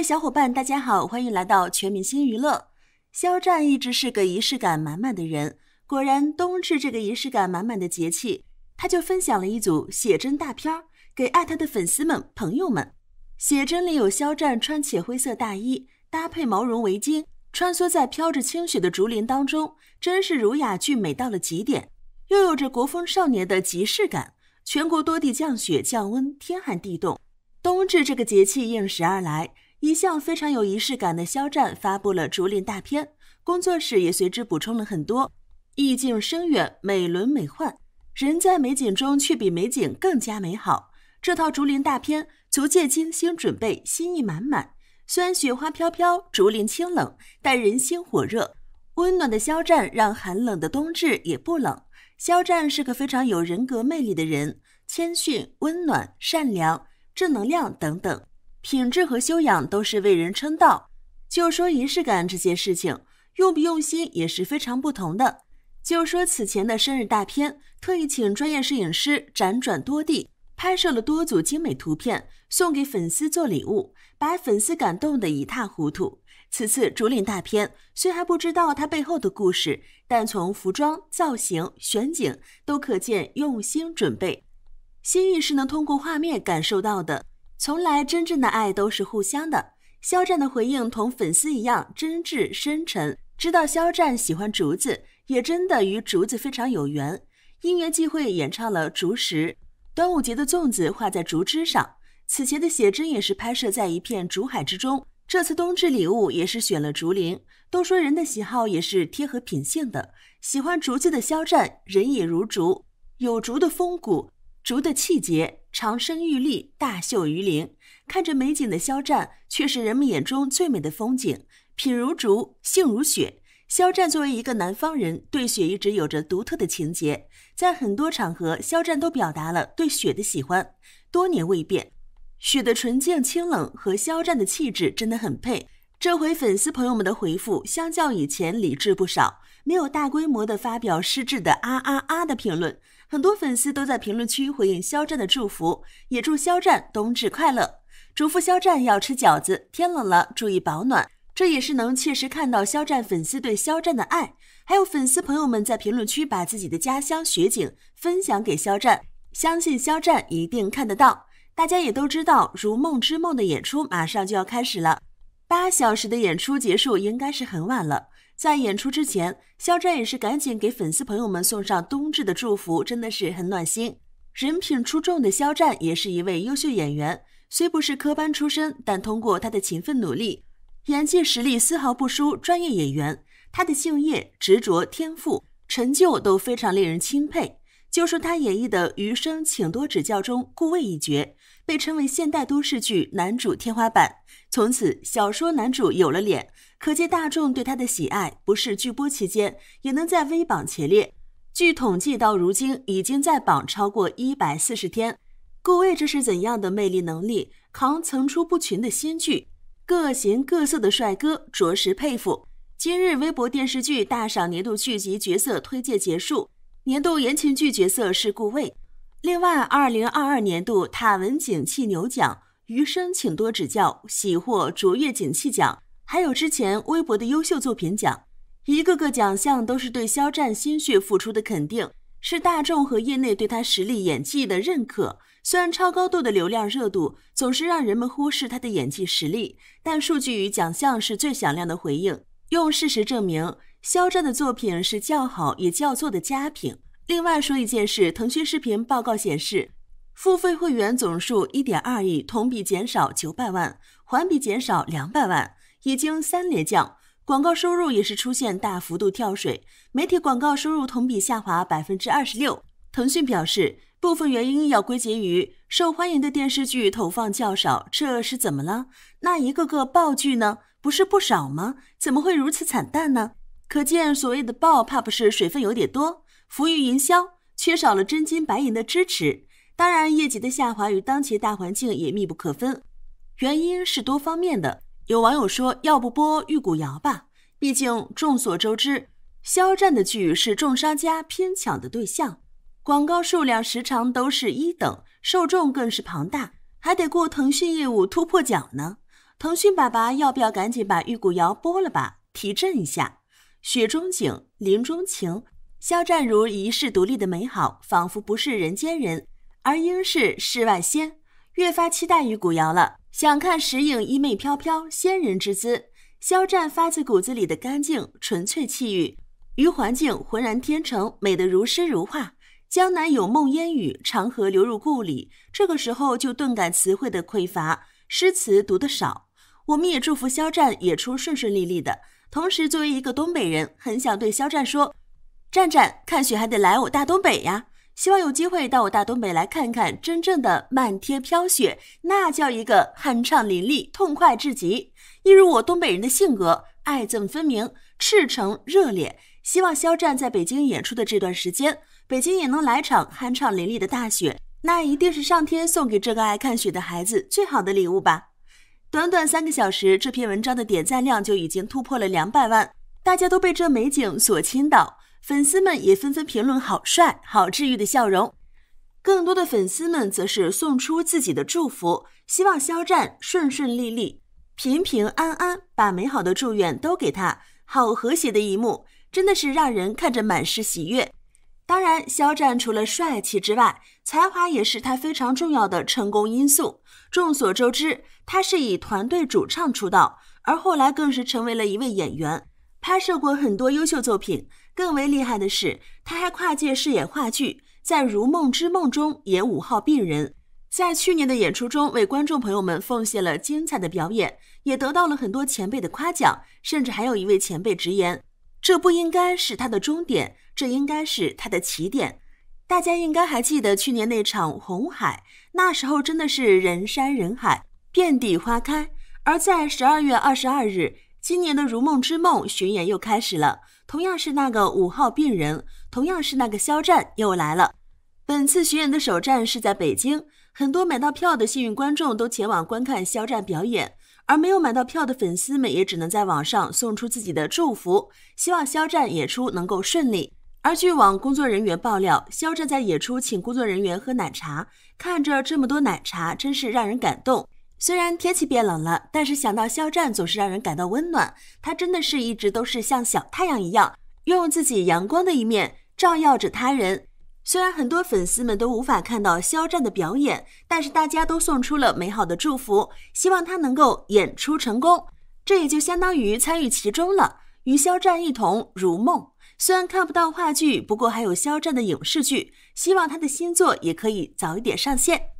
位小伙伴，大家好，欢迎来到全明星娱乐。肖战一直是个仪式感满满的人，果然冬至这个仪式感满满的节气，他就分享了一组写真大片儿给爱他的粉丝们、朋友们。写真里有肖战穿浅灰色大衣搭配毛绒围巾，穿梭在飘着清雪的竹林当中，真是儒雅俊美到了极点，又有着国风少年的即视感。全国多地降雪降温，天寒地冻，冬至这个节气应时而来。一向非常有仪式感的肖战发布了竹林大片，工作室也随之补充了很多，意境深远，美轮美奂。人在美景中，却比美景更加美好。这套竹林大片足见精心准备，心意满满。虽然雪花飘飘，竹林清冷，但人心火热。温暖的肖战让寒冷的冬至也不冷。肖战是个非常有人格魅力的人，谦逊、温暖、善良、正能量等等。品质和修养都是为人称道。就说仪式感这件事情，用不用心也是非常不同的。就说此前的生日大片，特意请专业摄影师辗转多地拍摄了多组精美图片送给粉丝做礼物，把粉丝感动得一塌糊涂。此次竹林大片，虽还不知道它背后的故事，但从服装造型、选景都可见用心准备，心意是能通过画面感受到的。从来真正的爱都是互相的。肖战的回应同粉丝一样真挚深沉，知道肖战喜欢竹子，也真的与竹子非常有缘。因缘际会演唱了《竹石》，端午节的粽子画在竹枝上，此前的写真也是拍摄在一片竹海之中。这次冬至礼物也是选了竹林。都说人的喜好也是贴合品性的，喜欢竹子的肖战人也如竹，有竹的风骨，竹的气节。长身玉立，大秀于林。看着美景的肖战，却是人们眼中最美的风景。品如竹，性如雪。肖战作为一个南方人，对雪一直有着独特的情结。在很多场合，肖战都表达了对雪的喜欢，多年未变。雪的纯净、清冷和肖战的气质真的很配。这回粉丝朋友们的回复，相较以前理智不少，没有大规模的发表失智的啊啊啊的评论。很多粉丝都在评论区回应肖战的祝福，也祝肖战冬至快乐，嘱咐肖战要吃饺子，天冷了注意保暖。这也是能切实看到肖战粉丝对肖战的爱。还有粉丝朋友们在评论区把自己的家乡雪景分享给肖战，相信肖战一定看得到。大家也都知道，《如梦之梦》的演出马上就要开始了，八小时的演出结束应该是很晚了。在演出之前，肖战也是赶紧给粉丝朋友们送上冬至的祝福，真的是很暖心。人品出众的肖战也是一位优秀演员，虽不是科班出身，但通过他的勤奋努力，演技实力丝毫不输专业演员。他的敬业、执着、天赋、成就都非常令人钦佩。就说他演绎的《余生，请多指教》中顾魏一角。被称为现代都市剧男主天花板，从此小说男主有了脸，可见大众对他的喜爱。不是剧播期间也能在微榜前列。据统计，到如今已经在榜超过一百四十天。顾魏这是怎样的魅力能力，扛层出不穷的新剧，各型各色的帅哥，着实佩服。今日微博电视剧大赏年度剧集角色推荐结束，年度言情剧角色是顾魏。另外，二零二二年度塔文景气牛奖，余生请多指教，喜获卓越景气奖，还有之前微博的优秀作品奖，一个个奖项都是对肖战心血付出的肯定，是大众和业内对他实力演技的认可。虽然超高度的流量热度总是让人们忽视他的演技实力，但数据与奖项是最响亮的回应，用事实证明，肖战的作品是叫好也叫座的佳品。另外说一件事，腾讯视频报告显示，付费会员总数一点二亿，同比减少九百万，环比减少两百万，已经三连降。广告收入也是出现大幅度跳水，媒体广告收入同比下滑百分之二十六。腾讯表示，部分原因要归结于受欢迎的电视剧投放较少。这是怎么了？那一个个爆剧呢？不是不少吗？怎么会如此惨淡呢？可见所谓的爆，怕不是水分有点多。浮于营销缺少了真金白银的支持，当然业绩的下滑与当前大环境也密不可分，原因是多方面的。有网友说：“要不播《玉骨遥》吧？毕竟众所周知，肖战的剧是众商家拼抢的对象，广告数量、时常都是一等，受众更是庞大，还得过腾讯业务突破奖呢。腾讯爸爸要不要赶紧把《玉骨遥》播了吧，提振一下？雪中景，林中情。”肖战如一世独立的美好，仿佛不是人间人，而应是世外仙。越发期待于古窑了，想看石影衣袂飘飘，仙人之姿。肖战发自骨子里的干净纯粹气韵，与环境浑然天成，美得如诗如画。江南有梦烟雨，长河流入故里。这个时候就顿感词汇的匮乏，诗词读得少。我们也祝福肖战演出顺顺利利的。同时，作为一个东北人，很想对肖战说。站站看雪还得来我大东北呀，希望有机会到我大东北来看看真正的漫天飘雪，那叫一个酣畅淋漓，痛快至极，一如我东北人的性格，爱憎分明，赤诚热烈。希望肖战在北京演出的这段时间，北京也能来场酣畅淋漓的大雪，那一定是上天送给这个爱看雪的孩子最好的礼物吧。短短三个小时，这篇文章的点赞量就已经突破了两百万，大家都被这美景所倾倒。粉丝们也纷纷评论：“好帅，好治愈的笑容。”更多的粉丝们则是送出自己的祝福，希望肖战顺顺利利、平平安安，把美好的祝愿都给他。好和谐的一幕，真的是让人看着满是喜悦。当然，肖战除了帅气之外，才华也是他非常重要的成功因素。众所周知，他是以团队主唱出道，而后来更是成为了一位演员，拍摄过很多优秀作品。更为厉害的是，他还跨界饰演话剧，在《如梦之梦》中演五号病人，在去年的演出中为观众朋友们奉献了精彩的表演，也得到了很多前辈的夸奖，甚至还有一位前辈直言：“这不应该是他的终点，这应该是他的起点。”大家应该还记得去年那场红海，那时候真的是人山人海，遍地花开。而在十二月二十二日，今年的《如梦之梦》巡演又开始了。同样是那个五号病人，同样是那个肖战又来了。本次巡演的首站是在北京，很多买到票的幸运观众都前往观看肖战表演，而没有买到票的粉丝们也只能在网上送出自己的祝福，希望肖战演出能够顺利。而据网工作人员爆料，肖战在演出请工作人员喝奶茶，看着这么多奶茶，真是让人感动。虽然天气变冷了，但是想到肖战总是让人感到温暖。他真的是一直都是像小太阳一样，用自己阳光的一面照耀着他人。虽然很多粉丝们都无法看到肖战的表演，但是大家都送出了美好的祝福，希望他能够演出成功。这也就相当于参与其中了，与肖战一同如梦。虽然看不到话剧，不过还有肖战的影视剧，希望他的新作也可以早一点上线。